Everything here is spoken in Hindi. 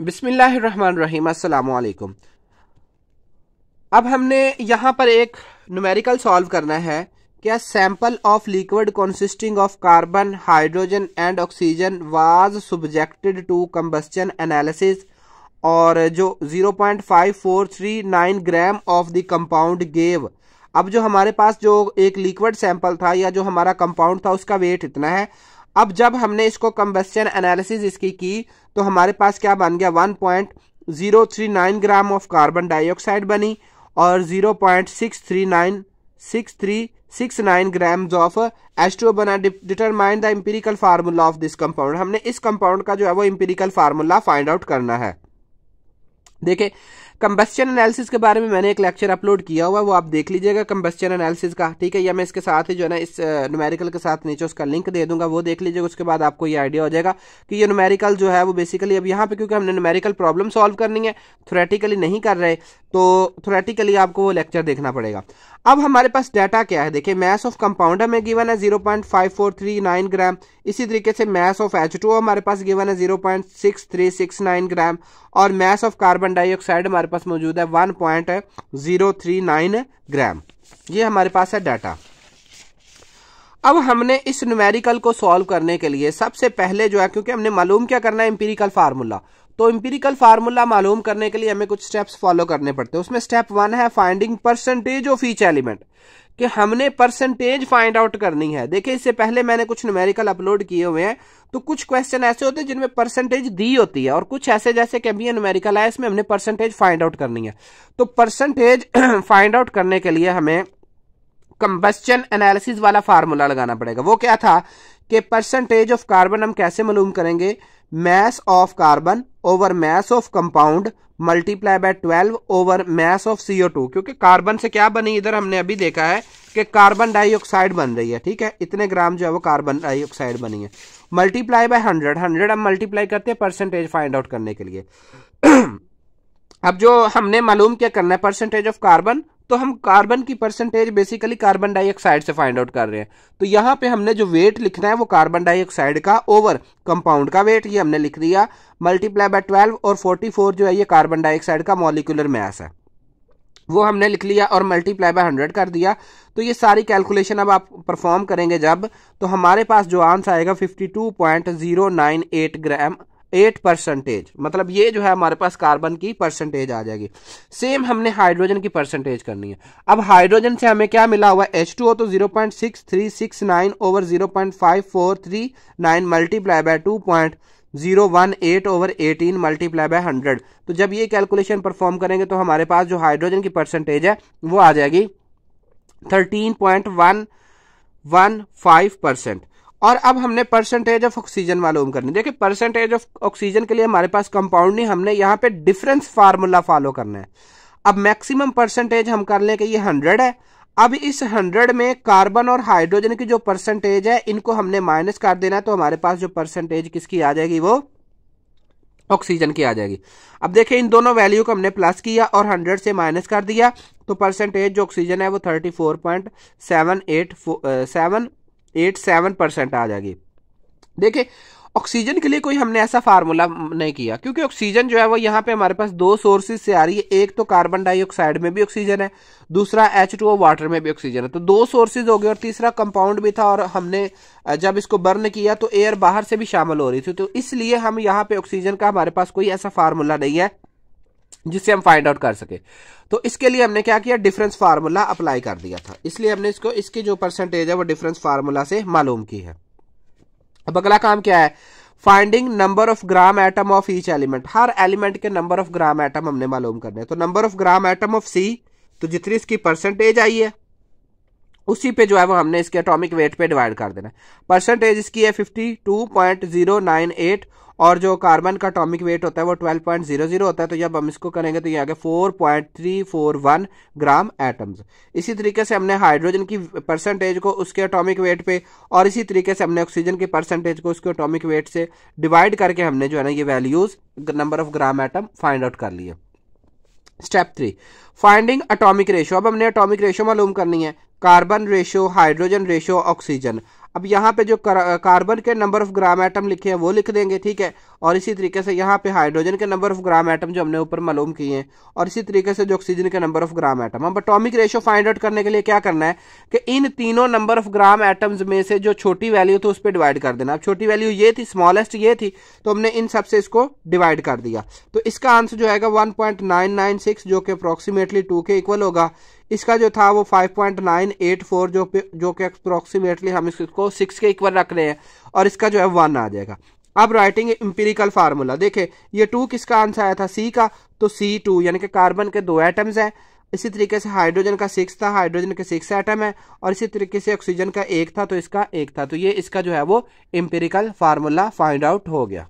बिसमीम् अल्लाम अब हमने यहाँ पर एक न्यूमेरिकल सॉल्व करना है क्या sample of liquid consisting of carbon hydrogen and oxygen was subjected to combustion analysis और जो 0.5439 gram of the compound gave अब जो हमारे पास जो एक लिक्विड सैंपल था या जो हमारा कंपाउंड था उसका वेट इतना है अब जब हमने इसको कम्बस्टन एनालिसिस इसकी की तो हमारे पास क्या बन गया one point zero three nine gram of carbon dioxide बनी और zero point six three nine six three six nine grams of एस्ट्रो बना determine the empirical formula of this compound हमने इस कंपाउंड का जो है वो इम्पेरिकल फार्मूला फाइंड आउट करना है देखिये कंबस्चन एनालिसिस के बारे में मैंने एक लेक्चर अपलोड किया हुआ वो आप देख लीजिएगा कंबस्चन एनालिसिस का ठीक है या मैं इसके साथ ही जो है ना इस न्यूमेरिकल के साथ नीचे उसका लिंक दे दूंगा वो देख लीजिएगा उसके बाद आपको ये आइडिया हो जाएगा कि ये न्यूमेरिकल जो है वो बेसिकली अब यहाँ पे क्योंकि हमने न्यूमेरिकल प्रॉब्लम सॉल्व करनी है थोरेटिकली नहीं कर रहे तो थोरेटिकली आपको वो लेक्चर देखना पड़ेगा अब हमारे पास डाटा क्या है देखिए मैस ऑफ कंपाउंड हमें गिवन है 0.5439 ग्राम इसी तरीके से मैस ऑफ एच हमारे पास गिवन है 0.6369 ग्राम और मैस ऑफ कार्बन डाइऑक्साइड हमारे पास मौजूद है one point zero three nine gram ये हमारे पास है डाटा अब हमने इस न्यूमेरिकल को सॉल्व करने के लिए सबसे पहले जो है क्योंकि हमने मालूम क्या करना है इंपीरिकल फार्मूला तो इंपीरिकल फार्मूला मालूम करने के लिए हमें कुछ स्टेप्स फॉलो करने पड़ते हैं उसमें स्टेप वन है finding percentage of each element कि हमने परसेंटेज फाइंड आउट करनी है देखिए इससे पहले मैंने कुछ न्यूमेरिकल अपलोड किए हुए हैं तो कुछ क्वेश्चन ऐसे होते हैं जिनमें परसेंटेज दी होती है और कुछ ऐसे जैसे कि अभी न्यूमेरिकल है इसमें हमने परसेंटेज फाइंड आउट करनी है तो परसेंटेज फाइंड आउट करने के लिए हमें कंबस्टन एनालिसिस वाला फार्मूला लगाना पड़ेगा वो क्या था कि परसेंटेज ऑफ कार्बन हम कैसे मालूम करेंगे mass of carbon over mass of compound multiply by 12 over mass of CO two क्योंकि कार्बन से क्या बनी इधर हमने अभी देखा है कि कार्बन डाइऑक्साइड बन रही है ठीक है इतने ग्राम जो है वो कार्बन डाइऑक्साइड बनी है मल्टीप्लाई बाय 100 100 हम मल्टीप्लाई करते हैं परसेंटेज फाइंड आउट करने के लिए अब जो हमने मालूम क्या करना है परसेंटेज ऑफ कार्बन तो हम कार्बन की परसेंटेज बेसिकली कार्बन डाइऑक्साइड से फाइंड आउट कर रहे हैं तो यहाँ पे हमने जो वेट लिखना है वो कार्बन डाइऑक्साइड का ओवर कंपाउंड का वेट ये हमने लिख दिया मल्टीप्लाई बाय ट्वेल्व और फोर्टी फोर जो है ये कार्बन डाइऑक्साइड का मॉलिकुलर मैस है वो हमने लिख लिया और मल्टीप्लाई बाय हंड्रेड कर दिया तो ये सारी कैलकुलेशन अब आप परफॉर्म करेंगे जब तो हमारे पास जो आंसर आएगा fifty two point zero nine eight gram eight percentage मतलब ये जो है हमारे पास कार्बन की परसेंटेज आ जाएगी सेम हमने हाइड्रोजन की परसेंटेज करनी है अब हाइड्रोजन से हमें क्या मिला हुआ एच टू हो तो zero point six three six nine over zero point five four three nine multiply by two point zero one eight over eighteen multiply by hundred तो जब ये कैलकुलेशन परफॉर्म करेंगे तो हमारे पास जो हाइड्रोजन की परसेंटेज है वो आ जाएगी thirteen point one one five percent और अब हमने परसेंटेज ऑफ ऑक्सीजन मालूम करनी देखिए परसेंटेज ऑफ ऑक्सीजन के लिए हमारे पास कंपाउंड नहीं हमने यहाँ पे डिफरेंस फार्मूला फॉलो करना है अब मैक्सिमम परसेंटेज हम कर लें कि ये हंड्रेड है अब इस हंड्रेड में कार्बन और हाइड्रोजन की जो परसेंटेज है इनको हमने माइनस कर देना है तो हमारे पास जो परसेंटेज किसकी आ जाएगी वो ऑक्सीजन की आ जाएगी अब देखिए इन दोनों वैल्यू को हमने प्लस किया और 100 से माइनस कर दिया तो परसेंटेज जो ऑक्सीजन है वो 34.78 सेवन एट सेवन परसेंट आ जाएगी देखिए ऑक्सीजन के लिए कोई हमने ऐसा फार्मूला नहीं किया क्योंकि ऑक्सीजन जो है वो यहाँ पे हमारे पास दो सोर्सेज से आ रही है एक तो कार्बन डाइऑक्साइड में भी ऑक्सीजन है दूसरा एच टू वाटर में भी ऑक्सीजन है तो दो सोर्सेज हो गए और तीसरा कंपाउंड भी था और हमने जब इसको बर्न किया तो एयर बाहर से भी शामिल हो रही थी तो इसलिए हम यहाँ पे ऑक्सीजन का हमारे पास कोई ऐसा फार्मूला नहीं है जिससे हम फाइंड आउट कर सके तो इसके लिए हमने क्या किया डिफरेंस फार्मूला अप्लाई कर दिया था इसलिए हमने इसको इसकी जो परसेंटेज है वो डिफरेंस फार्मूला से मालूम की है अब अगला काम क्या है finding number of gram atom of each element हर एलिमेंट के नंबर ऑफ ग्राम एटम हमने मालूम करने तो number of gram atom of C तो जितनी इसकी परसेंटेज आई है उसी पे जो है वो हमने इसके एटॉमिक वेट पे डिवाइड कर देना परसेंटेज इसकी है 52.098 और जो कार्बन का अटोमिक वेट होता है वो जीरो होता है तो जब हम इसको करेंगे तो ये three four one gram atoms इसी तरीके से हमने हाइड्रोजन की परसेंटेज को उसके अटोमिक वेट पे और इसी तरीके से हमने ऑक्सीजन की परसेंटेज को उसके अटोमिक वेट से डिवाइड करके हमने जो है ना ये values number of gram atom find out कर लिए step three finding atomic ratio अब हमने अटोमिक रेशो मालूम करनी है carbon ratio hydrogen ratio oxygen अब यहाँ पे जो कार्बन के नंबर ऑफ ग्राम एटम लिखे हैं वो लिख देंगे ठीक है और इसी तरीके से यहाँ पे हाइड्रोजन के नंबर ऑफ ग्राम एटम जो हमने ऊपर मालूम किए हैं और इसी तरीके से जो ऑक्सीजन के नंबर ऑफ ग्राम एटम अब अटोमिक रेशियो फाइंड आउट करने के लिए क्या करना है कि इन तीनों नंबर ऑफ ग्राम एटम्स में से जो छोटी वैल्यू थी उस पर डिवाइड कर देना अब छोटी वैल्यू ये थी स्मॉलेस्ट ये थी तो हमने इन सबसे इसको डिवाइड कर दिया तो इसका आंसर जो है वन जो कि अप्रोक्सीमेटली टू के इक्वल होगा इसका जो था वो 5.984 जो जो कि अप्रोक्सीमेटली हम इसको सिक्स के इक्वल रख रहे हैं और इसका जो है वन आ जाएगा अब राइटिंग इंपेरिकल फार्मूला देखे ये टू किसका आंसर आया था सी का तो सी टू यानी कि कार्बन के दो एटम्स हैं इसी तरीके से हाइड्रोजन का सिक्स था हाइड्रोजन के सिक्स एटम है और इसी तरीके से ऑक्सीजन का एक था तो इसका एक था तो ये इसका जो है वो एम्पेरिकल फार्मूला फाइंड आउट हो गया